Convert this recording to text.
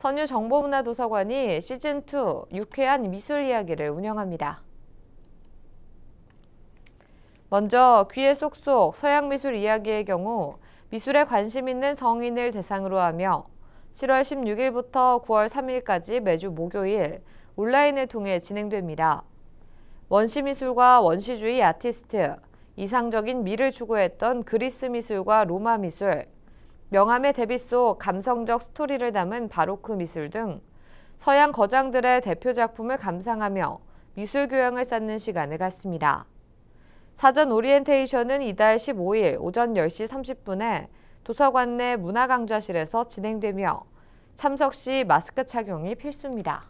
선유 정보문화도서관이 시즌2 유쾌한 미술 이야기를 운영합니다. 먼저 귀에 쏙쏙 서양 미술 이야기의 경우 미술에 관심 있는 성인을 대상으로 하며 7월 16일부터 9월 3일까지 매주 목요일 온라인을 통해 진행됩니다. 원시미술과 원시주의 아티스트, 이상적인 미를 추구했던 그리스 미술과 로마 미술, 명함의 대비 속 감성적 스토리를 담은 바로크 미술 등 서양 거장들의 대표 작품을 감상하며 미술 교양을 쌓는 시간을 갖습니다. 사전 오리엔테이션은 이달 15일 오전 10시 30분에 도서관 내 문화강좌실에서 진행되며 참석 시 마스크 착용이 필수입니다.